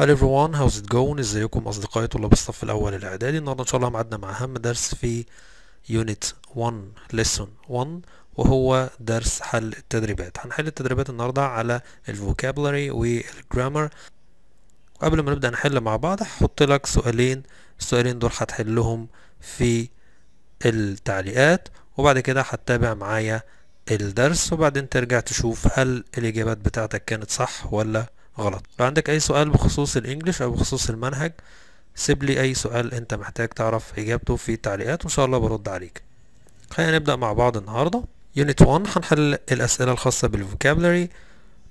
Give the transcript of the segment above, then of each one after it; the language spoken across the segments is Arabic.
هلو everyone هاوز ات going ازيكم اصدقائي طلاب الصف الاول الاعدادي النهارده ان شاء الله معدنا مع اهم درس في يونت 1 ليسون 1 وهو درس حل التدريبات هنحل التدريبات النهارده على الفوكابلري والجرامر وقبل ما نبدا نحل مع بعض هحط لك سؤالين السؤالين دول هتحلهم في التعليقات وبعد كده هتتابع معايا الدرس وبعدين ترجع تشوف هل الاجابات بتاعتك كانت صح ولا غلط لو عندك اي سؤال بخصوص الانجليش او بخصوص المنهج سيب لي اي سؤال انت محتاج تعرف اجابته في التعليقات وان شاء الله برد عليك خلينا نبدا مع بعض النهارده يونت 1 هنحل الاسئله الخاصه بالفوكابلري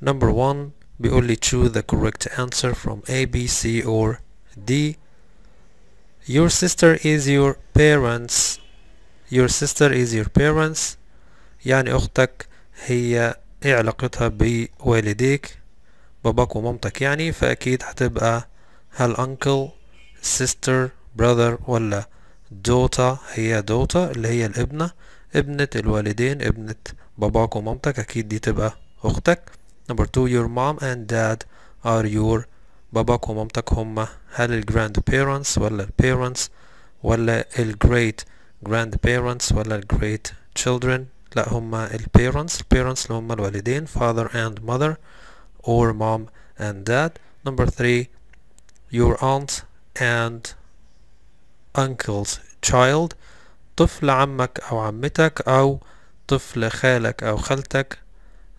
نمبر 1 بيقول لي choose the correct answer from A, B, C or D Your sister is your parents Your sister is your parents يعني أختك هي إيه علاقتها بوالديك باباك ومامتك يعني فأكيد هتبقى هل uncle sister brother ولا دوتا هي دوتا اللي هي الابنة ابنة الوالدين ابنة باباك ومامتك أكيد دي تبقى أختك number two your mom and dad are your باباك ومامتك هما هل ال grandparents ولا ال parents ولا ال great grandparents ولا ال great children لا هما ال parents ال parents اللي هما الوالدين father and mother or mom and dad number three your aunt and uncle's child طفل عمك أو عمتك أو طفل خالك أو خالتك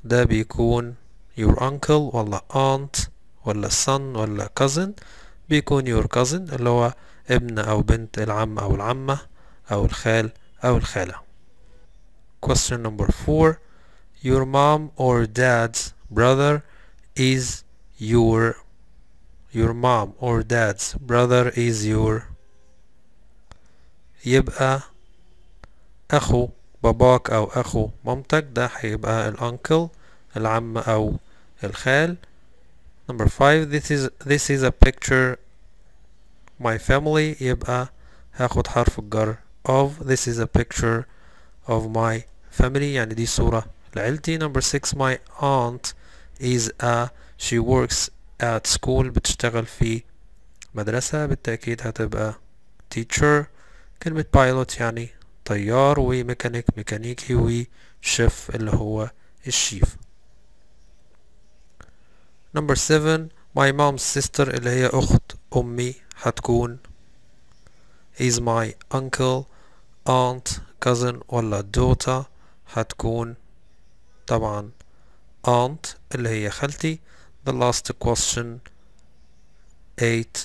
ده بيكون your uncle ولا aunt ولا son ولا cousin بيكون your cousin اللي هو ابن أو بنت العم أو العمة أو الخال أو الخالة question number four your mom or dad's brother is your your mom or dad's brother is your يبقى أخو باباك أو أخو مامتك ده هيبقى الأنكل العم أو الخال number five this is this is a picture my family يبقى هاخد حرف الجر of this is a picture of my family يعني دي صورة لعيلتي number six my aunt is a she works at school بتشتغل في مدرسة بالتأكيد هتبقى teacher كلمة pilot يعني طيار وميكانيك ميكانيكي وشيف اللي هو الشيف number seven my mom's sister اللي هي أخت أمي هتكون is my uncle aunt cousin ولا daughter هتكون طبعا aunt اللي هي خالتي the last question eight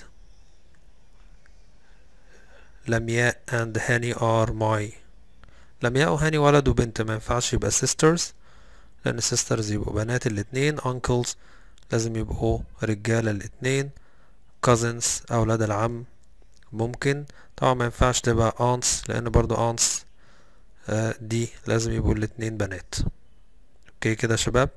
لمياء and هاني are my لمياء وهاني ولد وبنت ما ينفعش يبقى sisters لأن sisters يبقوا بنات الاتنين uncles لازم يبقوا رجالة الاتنين cousins أولاد العم ممكن طبعا ما ينفعش تبقى aunts لأن برضو aunts آه، دي لازم يبقوا الاتنين بنات اوكي كده يا شباب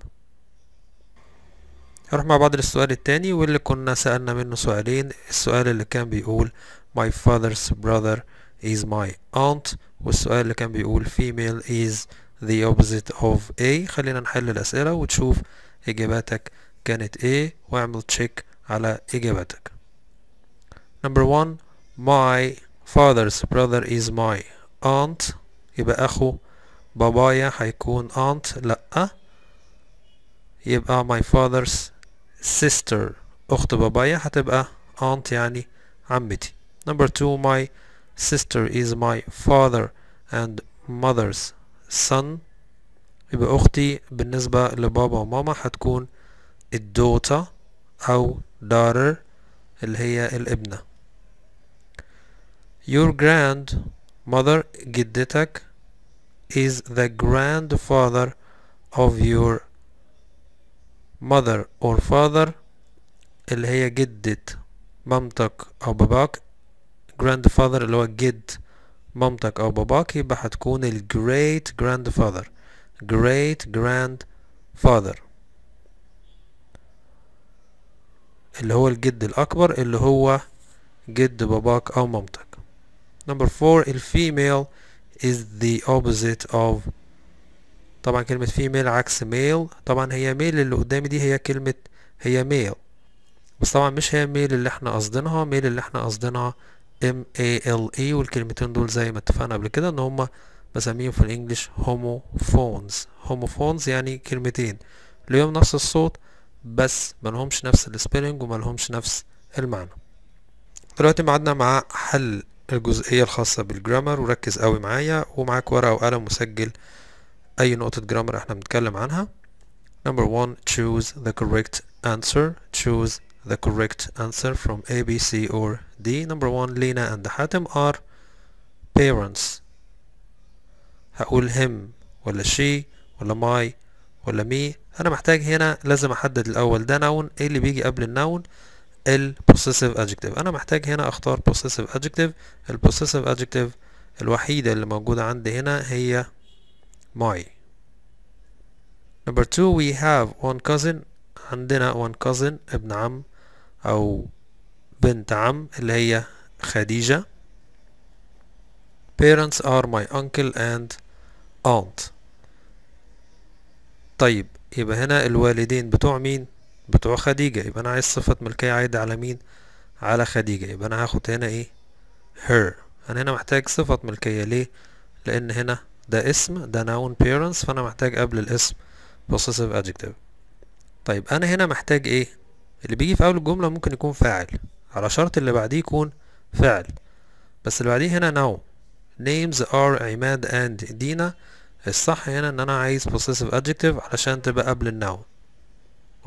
نروح مع بعض للسؤال التاني واللي كنا سألنا منه سؤالين السؤال اللي كان بيقول my father's brother is my aunt والسؤال اللي كان بيقول female is the opposite of A خلينا نحل الأسئلة وتشوف إجاباتك كانت إيه واعمل تشيك على إجاباتك number one my father's brother is my aunt يبقى أخو بابايا هيكون aunt لأ يبقى my father's sister أخت بابايا هتبقى aunt يعني عمتي number two my sister is my father and mother's son يبقى أختي بالنسبة لبابا وماما هتكون الدوتا أو daughter اللي هي الابنة your grandmother جدتك is the grandfather of your mother or father اللي هي جدة مامتك أو باباك grandfather اللي هو جد مامتك أو باباك يبقى هتكون ال great grandfather great grandfather اللي هو الجد الأكبر اللي هو جد باباك أو مامتك number four الفيميل female is the opposite of طبعا كلمة female عكس male طبعا هي male اللي قدامي دي هي كلمة هي male بس طبعا مش هي male اللي احنا قصدينها male اللي احنا قصدينها m a l e والكلمتين دول زي ما اتفقنا قبل كده ان هما بسميهم في الانجليش homophones هوموفونز يعني كلمتين ليهم نفس الصوت بس ملهمش نفس السبيلنج وملهمش نفس المعنى دلوقتي معادنا مع حل الجزئية الخاصة بالجرامر وركز قوي معايا ومعاك ورقة وقلم وسجل أي نقطة جرامر احنا بنتكلم عنها Number one, choose the correct answer. Choose the correct answer from A, B, C, or D. Number one, Lena and Hatem are parents. هقول him ولا she ولا my ولا me. أنا محتاج هنا لازم أحدد الأول ده noun إيه اللي بيجي قبل النون ال possessive adjective انا محتاج هنا اختار possessive adjective ال possessive adjective الوحيدة اللي موجودة عندي هنا هي my number two we have one cousin عندنا one cousin ابن عم او بنت عم اللي هي خديجة parents are my uncle and aunt طيب يبقى هنا الوالدين بتوع مين بتوع خديجة يبقى أنا عايز صفة ملكية عايدة على مين على خديجة يبقى أنا هاخد هنا إيه her أنا هنا محتاج صفة ملكية ليه لأن هنا ده اسم ده noun parents فأنا محتاج قبل الاسم possessive adjective طيب أنا هنا محتاج إيه اللي بيجي في أول الجملة ممكن يكون فاعل على شرط اللي بعديه يكون فعل بس اللي بعديه هنا now names are عماد and دينا الصح هنا ان انا عايز possessive adjective علشان تبقى قبل النون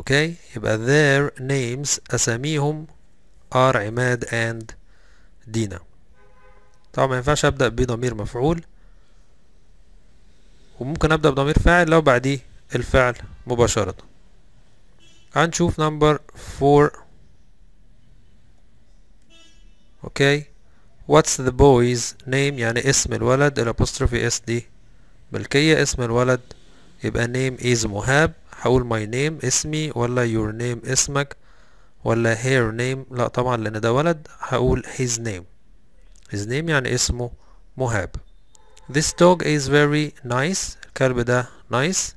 اوكي يبقى their names اساميهم are عماد and دينا طبعا ما ينفعش ابدا بضمير مفعول وممكن ابدا بضمير فاعل لو بعديه الفعل مباشره هنشوف نمبر 4 اوكي what's the boy's name يعني اسم الولد الابوستروفي اس دي ملكيه اسم الولد يبقى name is مهاب هقول my name اسمي ولا your name اسمك ولا her name لا طبعا لان ده ولد هقول his name his name يعني اسمه مهاب this dog is very nice الكلب ده nice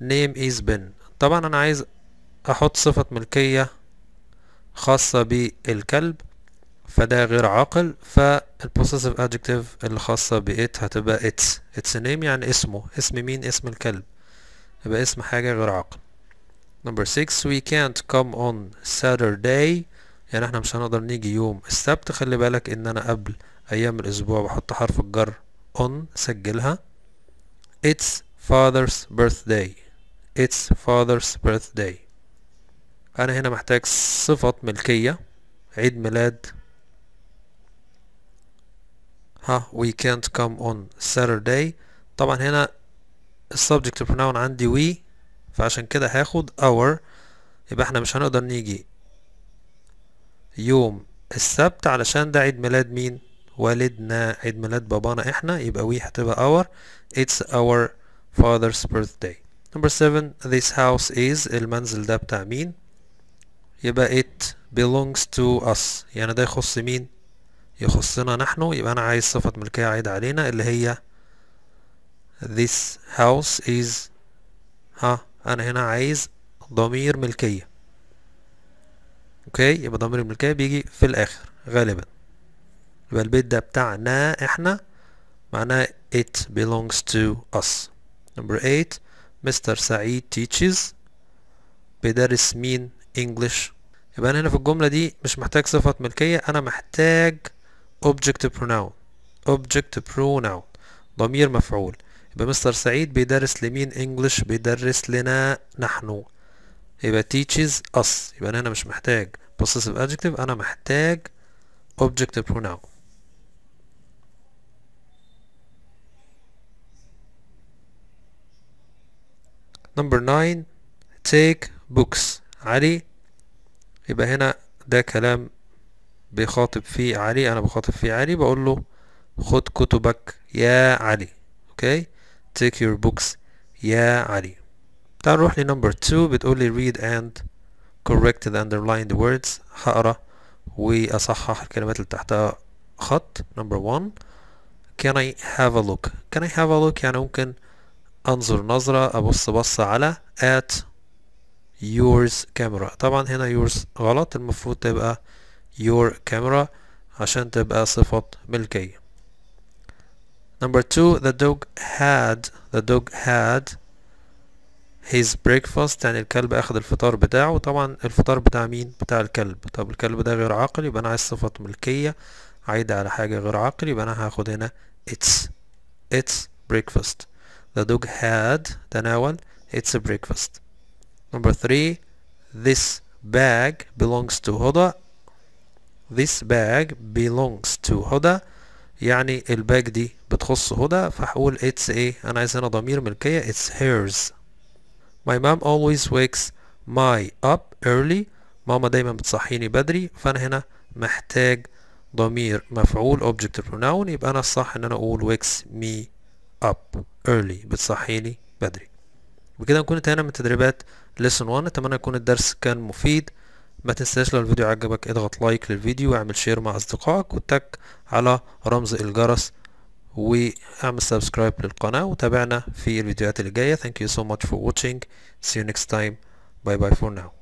name is Ben طبعا انا عايز احط صفة ملكية خاصة بالكلب فده غير عاقل فالبوسيسيف ادجكتيف الخاصة بإت هتبقى its its name يعني اسمه اسم مين اسم الكلب يبقى اسم حاجة غير عاقل number 6 we can't come on Saturday يعني احنا مش هنقدر نيجي يوم السبت خلي بالك ان انا قبل ايام الاسبوع بحط حرف الجر on سجلها it's father's birthday it's father's birthday انا هنا محتاج صفة ملكية عيد ميلاد ها we can't come on Saturday طبعا هنا السبجكت pronoun عندي وي فعشان كده هاخد اور يبقى احنا مش هنقدر نيجي يوم السبت علشان ده عيد ميلاد مين والدنا عيد ميلاد بابانا احنا يبقى وي هتبقى اور it's our father's birthday number 7 this house is المنزل ده بتاع مين يبقى it belongs to us يعني ده يخص مين يخصنا نحن يبقى انا عايز صفة ملكية عايدة علينا اللي هي this house is ها انا هنا عايز ضمير ملكية اوكي يبقى ضمير الملكية بيجي في الاخر غالبا يبقى البيت ده بتاعنا احنا معناه it belongs to us number 8 مستر سعيد teaches بيدرس مين English يبقى انا هنا في الجملة دي مش محتاج صفة ملكية انا محتاج object pronoun object pronoun ضمير مفعول يبقى مستر سعيد بيدرس لمين انجلش بيدرس لنا نحن يبقى teaches us يبقى انا مش محتاج possessive adjective انا محتاج objective pronoun number 9 take books علي يبقى هنا ده كلام بيخاطب فيه علي انا بخاطب فيه علي بقول له خد كتبك يا علي اوكي okay. take your books يا علي تعال نروح لنمبر 2 بتقول لي read and correct the underlined words هقرا واصحح الكلمات اللي تحتها خط نمبر 1 can I have a look can I have a look يعني ممكن انظر نظرة ابص بصة على at yours camera طبعا هنا yours غلط المفروض تبقى your camera عشان تبقى صفة ملكية Number two, the dog had the dog had his breakfast يعني الكلب أخذ الفطار بتاعه طبعا الفطار بتاع مين؟ بتاع الكلب طب الكلب ده غير عاقل يبقى أنا عايز صفة ملكية عايدة على حاجة غير عاقل يبقى أنا هاخد هنا its its breakfast the dog had تناول its breakfast number three this bag belongs to هدى this bag belongs to هدى يعني الباك دي بتخص هدى فهقول اتس ايه انا عايز هنا ضمير ملكية اتس هيرز my mom always wakes my up early ماما دايما بتصحيني بدري فانا هنا محتاج ضمير مفعول object pronoun يبقى انا الصح ان انا اقول wakes me up early بتصحيني بدري بكده نكون انتهينا من تدريبات ليسون 1 اتمنى يكون الدرس كان مفيد ما تنساش لو الفيديو عجبك اضغط لايك للفيديو واعمل شير مع اصدقائك وتك على رمز الجرس واعمل سبسكرايب للقناة وتابعنا في الفيديوهات اللي جاية thank you so much for watching see you next time bye bye for now